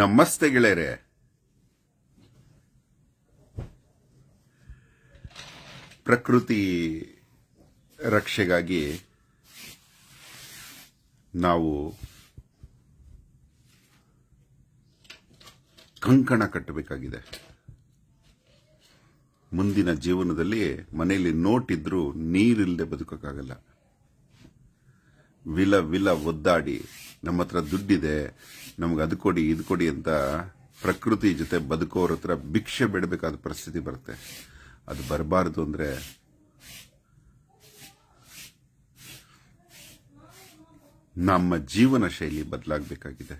ನಮಸ್ತೆ ಗೆಳೆಯರೆ ಪ್ರಕೃತಿ ರಕ್ಷೆಗಾಗಿ ನಾವು ಕಂಕಣ ಕಟ್ಟಬೇಕಾಗಿದೆ ಮುಂದಿನ ಜೀವನದಲ್ಲಿ ಮನೆಯಲ್ಲಿ ನೋಟಿದ್ರೂ ನೀರಿಲ್ಲದೆ ಬದುಕೋಕ್ಕಾಗಲ್ಲ ವಿಲ ವಿಲ ಒದ್ದಾಡಿ ನಮ್ಮ ಹತ್ರ ದುಡ್ಡಿದೆ ನಮ್ಗೆ ಅದು ಕೊಡಿ ಇದು ಕೊಡಿ ಅಂತ ಪ್ರಕೃತಿ ಜೊತೆ ಬದುಕೋರ ಹತ್ರ ಭಿಕ್ಷೆ ಬಿಡಬೇಕಾದ ಪರಿಸ್ಥಿತಿ ಬರುತ್ತೆ ಅದು ಬರಬಾರದು ಅಂದರೆ ನಮ್ಮ ಜೀವನ ಶೈಲಿ ಬದಲಾಗಬೇಕಾಗಿದೆ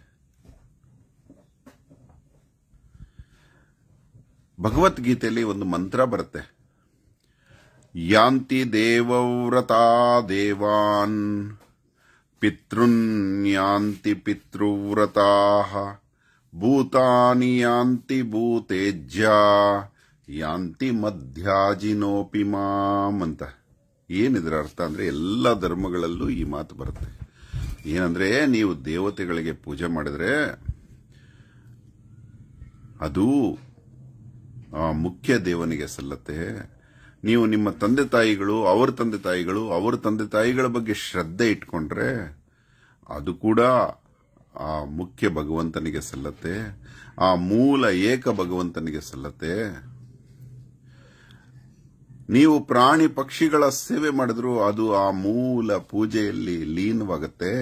ಭಗವದ್ಗೀತೆಯಲ್ಲಿ ಒಂದು ಮಂತ್ರ ಬರುತ್ತೆ ಯಾಂತಿ ದೇವ್ರತಾ ದೇವಾನ್ पितृन्यान्ति पितृव्रताः भूतानि यान्ति ಭೂತೇಜ್ಯಾ ಯಾಂತಿ ಮಧ್ಯಾಜಿನೋಪಿ ಮಾಂ ಅಂತ ಏನಿದ್ರ ಅರ್ಥ ಅಂದ್ರೆ ಎಲ್ಲ ಧರ್ಮಗಳಲ್ಲೂ ಈ ಮಾತು ಬರುತ್ತೆ ಏನಂದ್ರೆ ನೀವು ದೇವತೆಗಳಿಗೆ ಪೂಜೆ ಮಾಡಿದ್ರೆ ಅದು ಮುಖ್ಯ ದೇವನಿಗೆ ಸಲ್ಲತ್ತೆ ನೀವು ನಿಮ್ಮ ತಂದೆ ತಾಯಿಗಳು ಅವರ ತಂದೆ ತಾಯಿಗಳು ಅವರ ತಂದೆ ತಾಯಿಗಳ ಬಗ್ಗೆ ಶ್ರದ್ಧೆ ಇಟ್ಕೊಂಡ್ರೆ ಅದು ಕೂಡ ಆ ಮುಖ್ಯ ಭಗವಂತನಿಗೆ ಸಲ್ಲತ್ತೆ ಆ ಮೂಲ ಏಕ ಭಗವಂತನಿಗೆ ಸಲ್ಲತ್ತೆ ನೀವು ಪ್ರಾಣಿ ಪಕ್ಷಿಗಳ ಸೇವೆ ಮಾಡಿದ್ರು ಅದು ಆ ಮೂಲ ಪೂಜೆಯಲ್ಲಿ ಲೀನವಾಗತ್ತೆ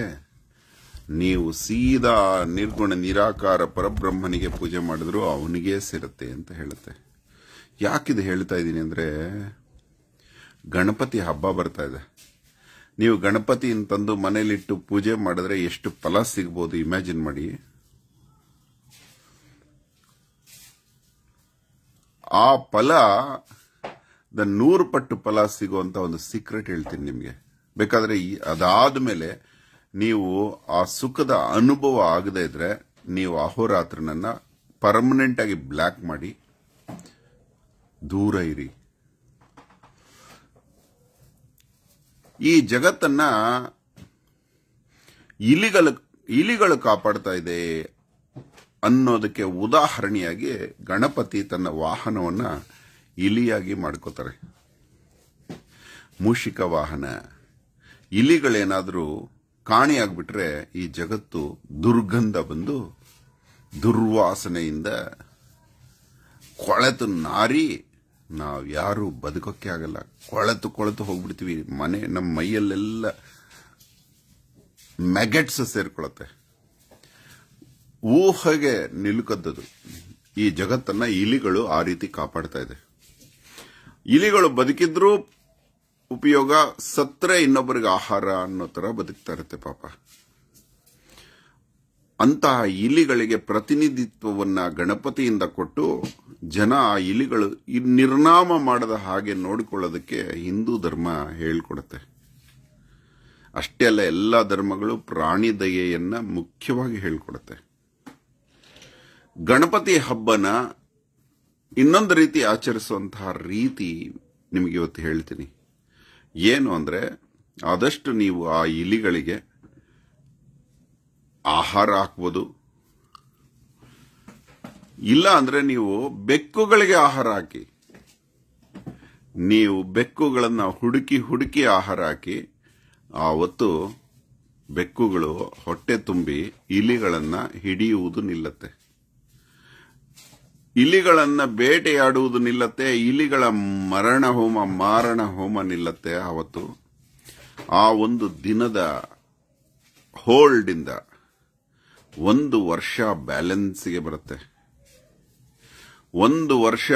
ನೀವು ಸೀದಾ ನಿರ್ಗುಣ ನಿರಾಕಾರ ಪರಬ್ರಹ್ಮನಿಗೆ ಪೂಜೆ ಮಾಡಿದ್ರು ಅವನಿಗೇ ಸೇರುತ್ತೆ ಅಂತ ಹೇಳುತ್ತೆ ಯಾಕಿದು ಹೇಳ್ತಾ ಇದ್ದೀನಿ ಅಂದರೆ ಗಣಪತಿ ಹಬ್ಬ ಬರ್ತಾ ಇದೆ ನೀವು ಗಣಪತಿಯನ್ನು ತಂದು ಮನೇಲಿಟ್ಟು ಪೂಜೆ ಮಾಡಿದ್ರೆ ಎಷ್ಟು ಫಲ ಸಿಗ್ಬೋದು ಇಮ್ಯಾಜಿನ್ ಮಾಡಿ ಆ ಫಲ ದ ನೂರು ಪಟ್ಟು ಫಲ ಸಿಗುವಂತ ಒಂದು ಸೀಕ್ರೆಟ್ ಹೇಳ್ತೀನಿ ನಿಮಗೆ ಬೇಕಾದ್ರೆ ಅದಾದ ಮೇಲೆ ನೀವು ಆ ಸುಖದ ಅನುಭವ ಆಗದೇ ಇದ್ರೆ ನೀವು ಅಹೋರಾತ್ರನನ್ನ ಪರ್ಮನೆಂಟ್ ಆಗಿ ಬ್ಲ್ಯಾಕ್ ಮಾಡಿ ದೂರ ಇರಿ ಈ ಜಗತ್ತನ್ನ ಇಲಿಗಳು ಇಲಿಗಳು ಕಾಪಾಡ್ತಾ ಇದೆ ಅನ್ನೋದಕ್ಕೆ ಉದಾಹರಣೆಯಾಗಿ ಗಣಪತಿ ತನ್ನ ವಾಹನವನ್ನ ಇಲಿಯಾಗಿ ಮಾಡ್ಕೋತಾರೆ ಮೂಷಿಕ ವಾಹನ ಇಲಿಗಳೇನಾದರೂ ಕಾಣಿಯಾಗ್ಬಿಟ್ರೆ ಈ ಜಗತ್ತು ದುರ್ಗಂಧ ಬಂದು ದುರ್ವಾಸನೆಯಿಂದ ಕೊಳೆತು ನಾರಿ ನಾವು ಯಾರು ಬದುಕೋಕ್ಕೆ ಆಗಲ್ಲ ಕೊಳತು ಕೊಳೆತು ಹೋಗ್ಬಿಡ್ತೀವಿ ಮನೆ ನಮ್ಮ ಮೈಯಲ್ಲೆಲ್ಲ ಮ್ಯಾಗೆಟ್ಸ್ ಸೇರ್ಕೊಳತ್ತೆ ಊಹೆಗೆ ನಿಲುಕದ್ದು ಈ ಜಗತ್ತನ್ನ ಇಲಿಗಳು ಆ ರೀತಿ ಕಾಪಾಡ್ತಾ ಇದೆ ಇಲಿಗಳು ಬದುಕಿದ್ರೂ ಉಪಯೋಗ ಸತ್ರೆ ಇನ್ನೊಬ್ಬರಿಗೆ ಆಹಾರ ಅನ್ನೋ ತರ ಬದುಕ್ತಾ ಇರುತ್ತೆ ಪಾಪ ಅಂತಹ ಇಲಿಗಳಿಗೆ ಪ್ರತಿನಿಧಿತ್ವವನ್ನ ಗಣಪತಿಯಿಂದ ಕೊಟ್ಟು ಜನ ಆ ಇಲಿಗಳು ನಿರ್ನಾಮ ಮಾಡದ ಹಾಗೆ ನೋಡಿಕೊಳ್ಳೋದಕ್ಕೆ ಹಿಂದೂ ಧರ್ಮ ಹೇಳ್ಕೊಡುತ್ತೆ ಅಷ್ಟೇ ಅಲ್ಲ ಎಲ್ಲ ಧರ್ಮಗಳು ಪ್ರಾಣಿ ದಯೆಯನ್ನು ಮುಖ್ಯವಾಗಿ ಹೇಳ್ಕೊಡತ್ತೆ ಗಣಪತಿ ಹಬ್ಬನ ಇನ್ನೊಂದು ರೀತಿ ಆಚರಿಸುವಂತಹ ರೀತಿ ನಿಮಗೆ ಇವತ್ತು ಹೇಳ್ತೀನಿ ಏನು ಅಂದರೆ ಆದಷ್ಟು ನೀವು ಆ ಇಲಿಗಳಿಗೆ ಆಹಾರ ಹಾಕ್ಬೋದು ಇಲ್ಲ ಅಂದರೆ ನೀವು ಬೆಕ್ಕುಗಳಿಗೆ ಆಹಾರ ಹಾಕಿ ನೀವು ಬೆಕ್ಕುಗಳನ್ನು ಹುಡುಕಿ ಹುಡುಕಿ ಆಹಾರ ಹಾಕಿ ಆವತ್ತು ಬೆಕ್ಕುಗಳು ಹೊಟ್ಟೆ ತುಂಬಿ ಇಲಿಗಳನ್ನು ಹಿಡಿಯುವುದು ನಿಲ್ಲತ್ತೆ ಇಲಿಗಳನ್ನು ಬೇಟೆಯಾಡುವುದು ನಿಲ್ಲತ್ತೆ ಇಲಿಗಳ ಮರಣ ಹೋಮ ಮಾರಣ ಹೋಮ ನಿಲ್ಲತ್ತೆ ಆವತ್ತು ಆ ಒಂದು ದಿನದ ಹೋಲ್ಡಿಂದ ಒಂದು ವರ್ಷ ಬ್ಯಾಲೆನ್ಸ್ಗೆ ಬರುತ್ತೆ ಒಂದು ವರ್ಷ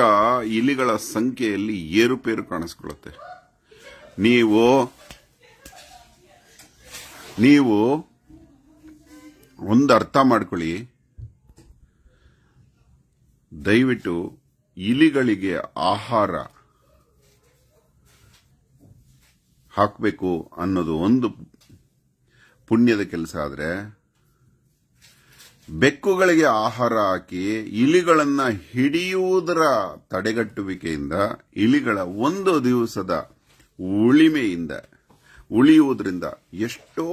ಇಲಿಗಳ ಸಂಖ್ಯೆಯಲ್ಲಿ ಏರುಪೇರು ಕಾಣಿಸ್ಕೊಳ್ಳುತ್ತೆ ನೀವು ನೀವು ಒಂದು ಅರ್ಥ ಮಾಡ್ಕೊಳ್ಳಿ ದಯವಿಟ್ಟು ಇಲಿಗಳಿಗೆ ಆಹಾರ ಹಾಕಬೇಕು ಅನ್ನೋದು ಒಂದು ಪುಣ್ಯದ ಕೆಲಸ ಆದರೆ ಬೆಕ್ಕುಗಳಿಗೆ ಆಹಾರ ಹಾಕಿ ಇಲಿಗಳನ್ನ ಹಿಡಿಯುವುದರ ತಡೆಗಟ್ಟುವಿಕೆಯಿಂದ ಇಲಿಗಳ ಒಂದು ದಿವಸದ ಉಳಿಮೆಯಿಂದ ಉಳಿಯುವುದರಿಂದ ಎಷ್ಟೋ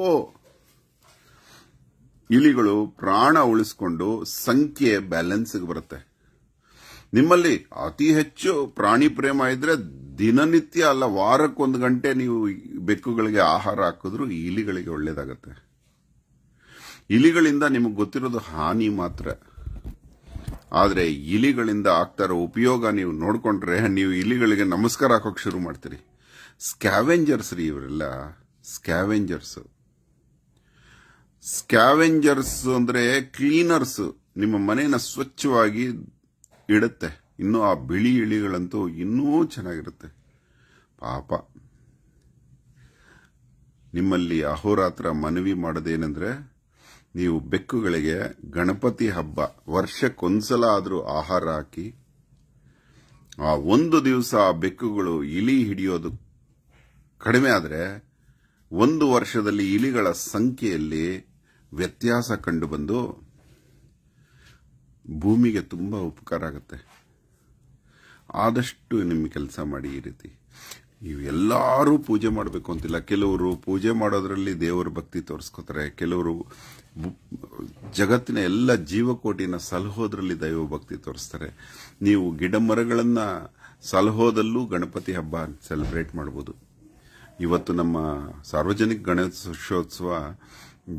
ಇಲಿಗಳು ಪ್ರಾಣ ಉಳಿಸಿಕೊಂಡು ಸಂಖ್ಯೆ ಬ್ಯಾಲೆನ್ಸ್ಗೆ ಬರುತ್ತೆ ನಿಮ್ಮಲ್ಲಿ ಅತಿ ಹೆಚ್ಚು ಪ್ರಾಣಿ ಪ್ರೇಮ ಇದ್ರೆ ದಿನನಿತ್ಯ ಅಲ್ಲ ವಾರಕ್ಕೊಂದು ಗಂಟೆ ನೀವು ಬೆಕ್ಕುಗಳಿಗೆ ಆಹಾರ ಹಾಕಿದ್ರು ಇಲಿಗಳಿಗೆ ಒಳ್ಳೇದಾಗತ್ತೆ ಇಲಿಗಳಿಂದ ನಿಮಗೆ ಗೊತ್ತಿರೋದು ಹಾನಿ ಮಾತ್ರ ಆದರೆ ಇಲಿಗಳಿಂದ ಆಗ್ತಾ ಇರೋ ಉಪಯೋಗ ನೀವು ನೋಡಿಕೊಂಡ್ರೆ ನೀವು ಇಲಿಗಳಿಗೆ ನಮಸ್ಕಾರ ಹಾಕೋಕೆ ಶುರು ಮಾಡ್ತೀರಿ ಸ್ಕ್ಯಾವೆಂಜರ್ಸ್ ರೀ ಇವರೆಲ್ಲ ಸ್ಕ್ಯಾವೆಂಜರ್ಸ್ ಸ್ಕ್ಯಾವೆಂಜರ್ಸ್ ಅಂದರೆ ಕ್ಲೀನರ್ಸ್ ನಿಮ್ಮ ಮನೇನ ಸ್ವಚ್ಛವಾಗಿ ಇಡುತ್ತೆ ಇನ್ನು ಆ ಬಿಳಿ ಇಳಿಗಳಂತೂ ಇನ್ನೂ ಚೆನ್ನಾಗಿರುತ್ತೆ ಪಾಪ ನಿಮ್ಮಲ್ಲಿ ಅಹೋರಾತ್ರ ಮನವಿ ಮಾಡೋದೇನೆಂದರೆ ನೀವು ಬೆಕ್ಕುಗಳಿಗೆ ಗಣಪತಿ ಹಬ್ಬ ವರ್ಷಕ್ಕೊಂದ್ಸಲ ಆದರೂ ಆಹಾರ ಹಾಕಿ ಆ ಒಂದು ದಿವಸ ಆ ಬೆಕ್ಕುಗಳು ಇಲಿ ಹಿಡಿಯೋದು ಕಡಿಮೆ ಆದರೆ ಒಂದು ವರ್ಷದಲ್ಲಿ ಇಲಿಗಳ ಸಂಖ್ಯೆಯಲ್ಲಿ ವ್ಯತ್ಯಾಸ ಕಂಡುಬಂದು ಭೂಮಿಗೆ ತುಂಬ ಉಪಕಾರ ಆಗುತ್ತೆ ಆದಷ್ಟು ನಿಮ್ಮ ಕೆಲಸ ಮಾಡಿ ಈ ರೀತಿ ಇವೆಲ್ಲರೂ ಪೂಜೆ ಮಾಡಬೇಕು ಅಂತಿಲ್ಲ ಕೆಲವರು ಪೂಜೆ ಮಾಡೋದ್ರಲ್ಲಿ ದೇವರ ಭಕ್ತಿ ತೋರಿಸ್ಕೋತಾರೆ ಕೆಲವರು ಜಗತ್ತಿನ ಎಲ್ಲ ಜೀವಕೋಟಿನ ಸಲಹೋದ್ರಲ್ಲಿ ದೈವ ಭಕ್ತಿ ತೋರಿಸ್ತಾರೆ ನೀವು ಗಿಡ ಮರಗಳನ್ನ ಸಲಹೋದಲ್ಲೂ ಗಣಪತಿ ಹಬ್ಬ ಸೆಲೆಬ್ರೇಟ್ ಮಾಡಬಹುದು ಇವತ್ತು ನಮ್ಮ ಸಾರ್ವಜನಿಕ ಗಣೇಶೋತ್ಸವ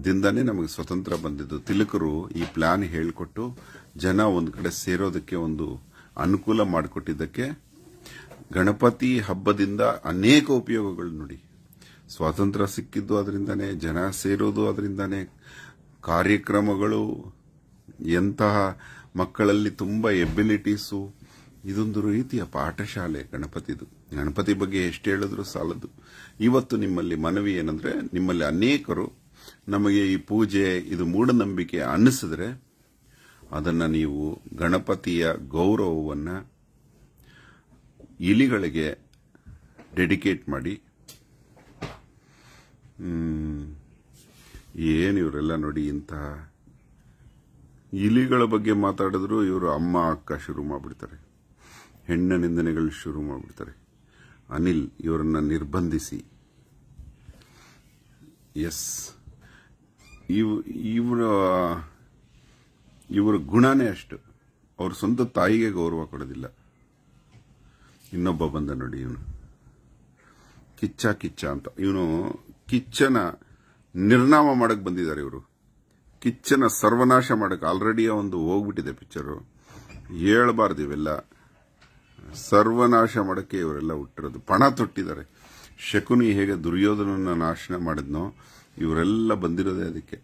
ದಿಂದಾನೇ ನಮಗೆ ಸ್ವತಂತ್ರ ಬಂದಿದ್ದು ತಿಲಕರು ಈ ಪ್ಲಾನ್ ಹೇಳಿಕೊಟ್ಟು ಜನ ಒಂದು ಕಡೆ ಸೇರೋದಕ್ಕೆ ಒಂದು ಅನುಕೂಲ ಮಾಡಿಕೊಟ್ಟಿದ್ದಕ್ಕೆ ಗಣಪತಿ ಹಬ್ಬದಿಂದ ಅನೇಕ ಉಪಯೋಗಗಳು ನೋಡಿ ಸ್ವಾತಂತ್ರ್ಯ ಸಿಕ್ಕಿದ್ದು ಅದರಿಂದನೇ ಜನ ಸೇರೋದು ಅದರಿಂದನೇ ಕಾರ್ಯಕ್ರಮಗಳು ಎಂತಹ ಮಕ್ಕಳಲ್ಲಿ ತುಂಬ ಎಬಿಲಿಟೀಸು ಇದೊಂದು ರೀತಿಯ ಪಾಠಶಾಲೆ ಗಣಪತಿದು ಗಣಪತಿ ಬಗ್ಗೆ ಎಷ್ಟು ಹೇಳಿದ್ರು ಸಾಲದು ಇವತ್ತು ನಿಮ್ಮಲ್ಲಿ ಮನವಿ ಏನಂದ್ರೆ ನಿಮ್ಮಲ್ಲಿ ಅನೇಕರು ನಮಗೆ ಈ ಪೂಜೆ ಇದು ಮೂಢನಂಬಿಕೆ ಅನ್ನಿಸಿದ್ರೆ ಅದನ್ನು ನೀವು ಗಣಪತಿಯ ಗೌರವವನ್ನು ಇಲಿಗಳಿಗೆ ಡೆಡಿಕೇಟ್ ಮಾಡಿ ಏನು ಇವರೆಲ್ಲ ನೋಡಿ ಇಂತಹ ಇಲಿಗಳ ಬಗ್ಗೆ ಮಾತಾಡಿದ್ರು ಇವರು ಅಮ್ಮ ಅಕ್ಕ ಶುರು ಮಾಡಿಬಿಡ್ತಾರೆ ಹೆಣ್ಣ ನಿಂದನೆಗಳು ಶುರು ಮಾಡಿಬಿಡ್ತಾರೆ ಅನಿಲ್ ಇವರನ್ನು ನಿರ್ಬಂಧಿಸಿ ಎಸ್ ಇವ್ ಇವರ ಇವರ ಗುಣನೇ ಅಷ್ಟು ಅವ್ರ ಸ್ವಂತ ತಾಯಿಗೆ ಗೌರವ ಕೊಡೋದಿಲ್ಲ ಇನ್ನೊಬ್ಬ ಬಂದ ನೋಡಿ ಇವನು ಕಿಚ್ಚ ಕಿಚ್ಚ ಅಂತ ಇವನು ಕಿಚ್ಚನ ನಿರ್ನಾಮ ಮಾಡಕ್ ಬಂದಿದ್ದಾರೆ ಇವರು ಕಿಚ್ಚನ ಸರ್ವನಾಶ ಮಾಡಕ್ಕೆ ಆಲ್ರೆಡಿ ಒಂದು ಹೋಗ್ಬಿಟ್ಟಿದೆ ಪಿಕ್ಚರು ಹೇಳ್ಬಾರ್ದು ಇವೆಲ್ಲ ಸರ್ವನಾಶ ಮಾಡಕ್ಕೆ ಇವರೆಲ್ಲ ಹುಟ್ಟಿರೋದು ಪಣ ತೊಟ್ಟಿದ್ದಾರೆ ಶಕುನಿ ಹೇಗೆ ದುರ್ಯೋಧನನ ನಾಶನ ಮಾಡಿದ್ನೋ ಇವರೆಲ್ಲ ಬಂದಿರೋದೆ ಅದಕ್ಕೆ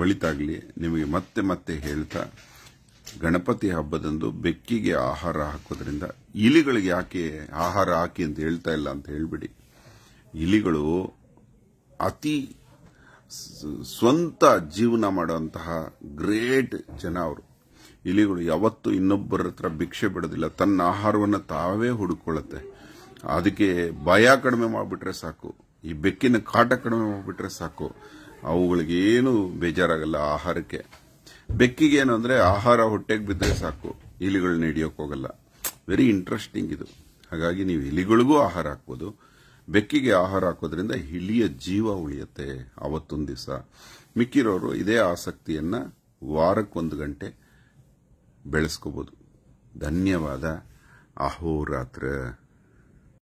ಒಳಿತಾಗ್ಲಿ ನಿಮಗೆ ಮತ್ತೆ ಮತ್ತೆ ಹೇಳ್ತಾ ಗಣಪತಿ ಹಬ್ಬದಂದು ಬೆಕ್ಕಿಗೆ ಆಹಾರ ಹಾಕೋದ್ರಿಂದ ಇಲಿಗಳಿಗೆ ಯಾಕೆ ಆಹಾರ ಹಾಕಿ ಅಂತ ಹೇಳ್ತಾ ಇಲ್ಲ ಅಂತ ಹೇಳ್ಬಿಡಿ ಇಲಿಗಳು ಅತಿ ಸ್ವಂತ ಜೀವನ ಮಾಡುವಂತಹ ಗ್ರೇಟ್ ಜನ ಅವರು ಇಲಿಗಳು ಯಾವತ್ತೂ ಇನ್ನೊಬ್ಬರ ಹತ್ರ ಭಿಕ್ಷೆ ಬಿಡೋದಿಲ್ಲ ತನ್ನ ಆಹಾರವನ್ನು ತಾವೇ ಹುಡುಕೊಳ್ಳುತ್ತೆ ಅದಕ್ಕೆ ಭಯ ಕಡಿಮೆ ಮಾಡಿಬಿಟ್ರೆ ಸಾಕು ಈ ಬೆಕ್ಕಿನ ಕಾಟ ಕಡಿಮೆ ಮಾಡಿಬಿಟ್ರೆ ಸಾಕು ಅವುಗಳಿಗೇನು ಬೇಜಾರಾಗಲ್ಲ ಆಹಾರಕ್ಕೆ ಬೆಕ್ಕಿಗೆ ಏನು ಅಂದ್ರೆ ಆಹಾರ ಹೊಟ್ಟೆಗೆ ಬಿದ್ದರೆ ಸಾಕು ಇಲಿಗಳನ್ನ ಹಿಡಿಯೋಕೆ ಹೋಗಲ್ಲ ವೆರಿ ಇಂಟ್ರೆಸ್ಟಿಂಗ್ ಇದು ಹಾಗಾಗಿ ನೀವು ಇಲಿಗಳಿಗೂ ಆಹಾರ ಹಾಕ್ಬೋದು ಬೆಕ್ಕಿಗೆ ಆಹಾರ ಹಾಕೋದ್ರಿಂದ ಇಲಿಯ ಜೀವ ಉಳಿಯುತ್ತೆ ಅವತ್ತೊಂದು ದಿವಸ ಮಿಕ್ಕಿರೋರು ಇದೇ ಆಸಕ್ತಿಯನ್ನ ವಾರಕ್ಕೊಂದು ಗಂಟೆ ಬೆಳೆಸ್ಕೋಬೋದು ಧನ್ಯವಾದ ಅಹೋರಾತ್ರ